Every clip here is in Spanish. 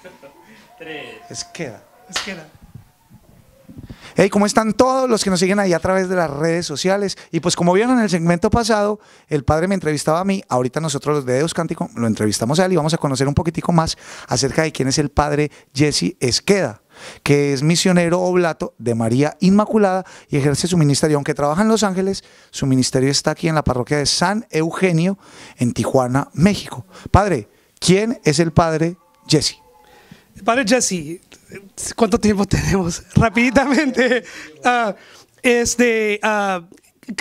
tres. Esqueda Esqueda Hey, ¿cómo están todos los que nos siguen ahí a través de las redes sociales? Y pues como vieron en el segmento pasado, el padre me entrevistaba a mí, ahorita nosotros los de Deus Cántico lo entrevistamos a él y vamos a conocer un poquitico más acerca de quién es el padre Jesse Esqueda que es misionero oblato de María Inmaculada y ejerce su ministerio. Aunque trabaja en Los Ángeles, su ministerio está aquí en la parroquia de San Eugenio, en Tijuana, México. Padre, ¿quién es el padre Jesse. Padre Jesse, ¿cuánto tiempo tenemos? Rapidamente. Ah, este, ah,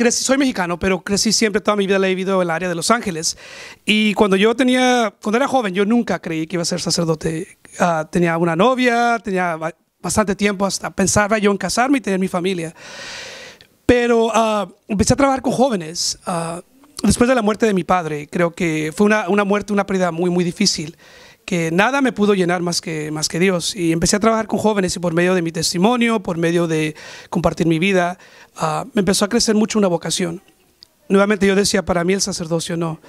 soy mexicano, pero crecí siempre, toda mi vida la he vivido en el área de Los Ángeles. Y cuando yo tenía, cuando era joven, yo nunca creí que iba a ser sacerdote. Ah, tenía una novia, tenía bastante tiempo hasta pensaba yo en casarme y tener mi familia. Pero empecé a trabajar con jóvenes después de la muerte de mi padre. Creo que fue una, una muerte, una pérdida muy, muy difícil que nada me pudo llenar más que, más que Dios. Y empecé a trabajar con jóvenes y por medio de mi testimonio, por medio de compartir mi vida, ah, me empezó a crecer mucho una vocación. Nuevamente yo decía, para mí el sacerdocio no.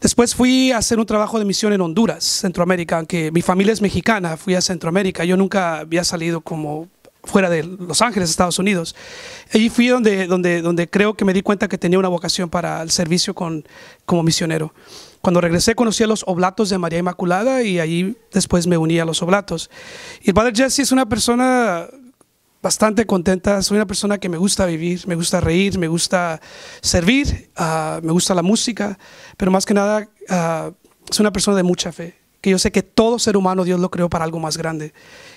Después fui a hacer un trabajo de misión en Honduras, Centroamérica, aunque mi familia es mexicana, fui a Centroamérica, yo nunca había salido como fuera de Los Ángeles, Estados Unidos. Allí fui donde, donde, donde creo que me di cuenta que tenía una vocación para el servicio con, como misionero. Cuando regresé conocí a los oblatos de María Inmaculada y allí después me uní a los oblatos. Y el padre Jesse es una persona bastante contenta, soy una persona que me gusta vivir, me gusta reír, me gusta servir, ah, me gusta la música, pero más que nada ah, es una persona de mucha fe, que yo sé que todo ser humano Dios lo creó para algo más grande.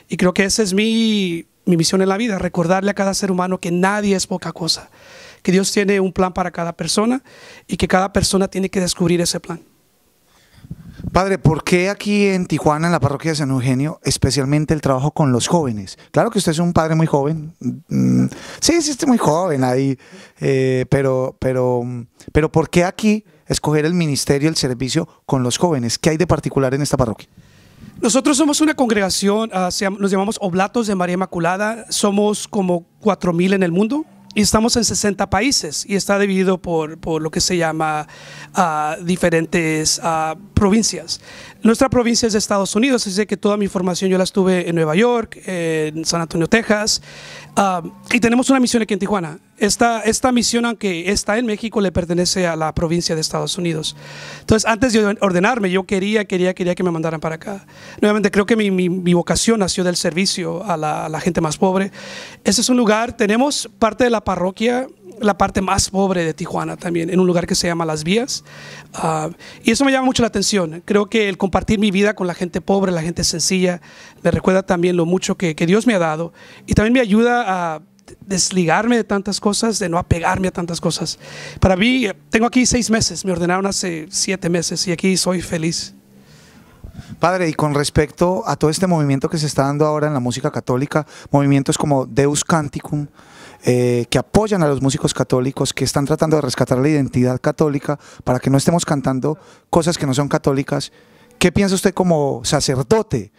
Y creo que esa es mi misión en la vida, recordarle a cada ser humano que nadie es poca cosa, que Dios tiene un plan para cada persona y que cada persona tiene que descubrir ese plan. Padre, ¿por qué aquí en Tijuana, en la parroquia de San Eugenio, especialmente el trabajo con los jóvenes? Claro que usted es un padre muy joven. Mm, sí, sí, estoy muy joven ahí. Eh, pero, pero, pero, ¿por qué aquí escoger el ministerio, el servicio con los jóvenes? ¿Qué hay de particular en esta parroquia? Nosotros somos una congregación, ah, nos llamamos Oblatos de María Inmaculada. Somos como 4.000 en el mundo. Y estamos en 60 países y está dividido por, lo que se llama ah, diferentes ah, provincias. Nuestra provincia es de Estados Unidos, así que toda mi formación yo la estuve en Nueva York, en San Antonio, Texas, um, y tenemos una misión aquí en Tijuana. Esta, esta misión, aunque está en México, le pertenece a la provincia de Estados Unidos. Entonces, antes de ordenarme, yo quería, quería, quería que me mandaran para acá. Nuevamente, creo que mi, vocación nació del servicio a la, a la gente más pobre. Ese es un lugar, tenemos parte de la parroquia la parte más pobre de Tijuana también, en un lugar que se llama Las Vías. Ah, y eso me llama mucho la atención. Creo que el compartir mi vida con la gente pobre, la gente sencilla, me recuerda también lo mucho que, que Dios me ha dado y también me ayuda a desligarme de tantas cosas, de no apegarme a tantas cosas. Para mí, eh, tengo aquí seis meses, me ordenaron hace siete meses y aquí soy feliz. Padre, y con respecto a todo este movimiento que se está dando ahora en la música católica, movimientos como Deus Canticum, eh, que apoyan a los músicos católicos, que están tratando de rescatar la identidad católica para que no estemos cantando cosas que no son católicas. ¿Qué piensa usted como sacerdote?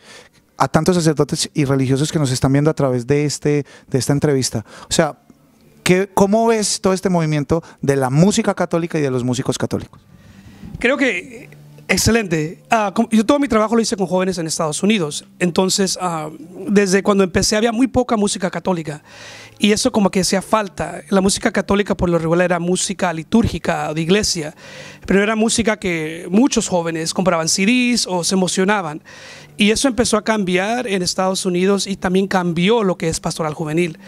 a tantos sacerdotes y religiosos que nos están viendo a través de, este, de esta entrevista. O sea, ¿cómo ves todo este movimiento de la música católica y de los músicos católicos? Creo que Excelente. Ah, yo todo mi trabajo lo hice con jóvenes en Estados Unidos. Entonces, ah, desde cuando empecé había muy poca música católica. Y eso como que hacía falta. La música católica por lo regular era música litúrgica de iglesia. Pero era música que muchos jóvenes compraban CDs o se emocionaban. Y eso empezó a cambiar en Estados Unidos y también cambió lo que es pastoral juvenil.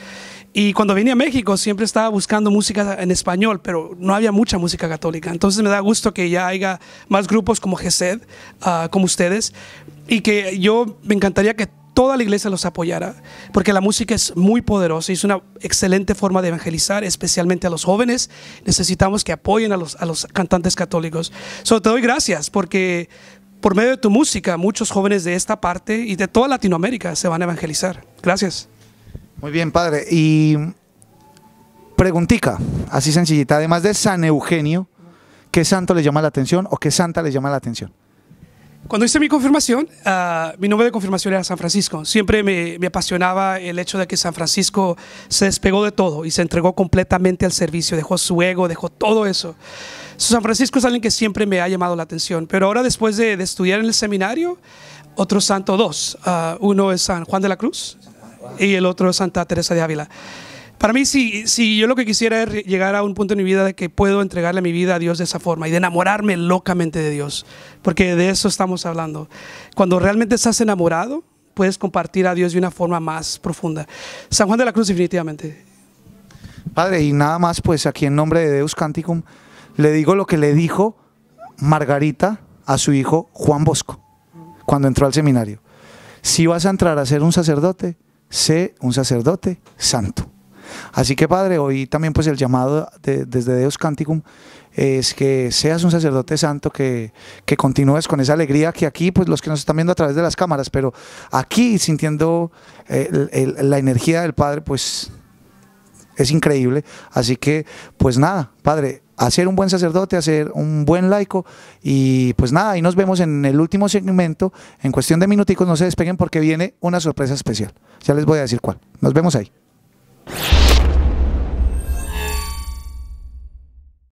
Y cuando venía a México siempre estaba buscando música en español, pero no había mucha música católica. Entonces me da gusto que ya haya más grupos como GESED, ah, como ustedes, y que yo me encantaría que toda la iglesia los apoyara, porque la música es muy poderosa y es una excelente forma de evangelizar, especialmente a los jóvenes. Necesitamos que apoyen a los, a los cantantes católicos. Solo te doy gracias porque por medio de tu música muchos jóvenes de esta parte y de toda Latinoamérica se van a evangelizar. Gracias. Muy bien, padre. Y preguntica, así sencillita, además de San Eugenio, ¿qué santo le llama la atención o qué santa le llama la atención? Cuando hice mi confirmación, ah, mi nombre de confirmación era San Francisco. Siempre me, apasionaba el hecho de que San Francisco se despegó de todo y se entregó completamente al servicio, dejó su ego, dejó todo eso. San Francisco es alguien que siempre me ha llamado la atención, pero ahora después de, estudiar en el seminario, otro santo dos. Ah, uno es San Juan de la Cruz, y el otro es Santa Teresa de Ávila. Para mí, si, si yo lo que quisiera es llegar a un punto en mi vida de que puedo entregarle mi vida a Dios de esa forma y de enamorarme locamente de Dios, porque de eso estamos hablando. Cuando realmente estás enamorado, puedes compartir a Dios de una forma más profunda. San Juan de la Cruz, definitivamente. Padre, y nada más, pues aquí en nombre de Deus Canticum, le digo lo que le dijo Margarita a su hijo Juan Bosco cuando entró al seminario. Si vas a entrar a ser un sacerdote, sé un sacerdote santo. Así que Padre, hoy también pues el llamado desde Dios Canticum es que seas un sacerdote santo, que, que continúes con esa alegría que aquí, pues los que nos están viendo a través de las cámaras, pero aquí sintiendo eh, la energía del Padre, pues es increíble. Así que, pues nada, Padre, Hacer un buen sacerdote, hacer un buen laico. Y pues nada, ahí nos vemos en el último segmento. En cuestión de minuticos, no se despeguen porque viene una sorpresa especial. Ya les voy a decir cuál. Nos vemos ahí.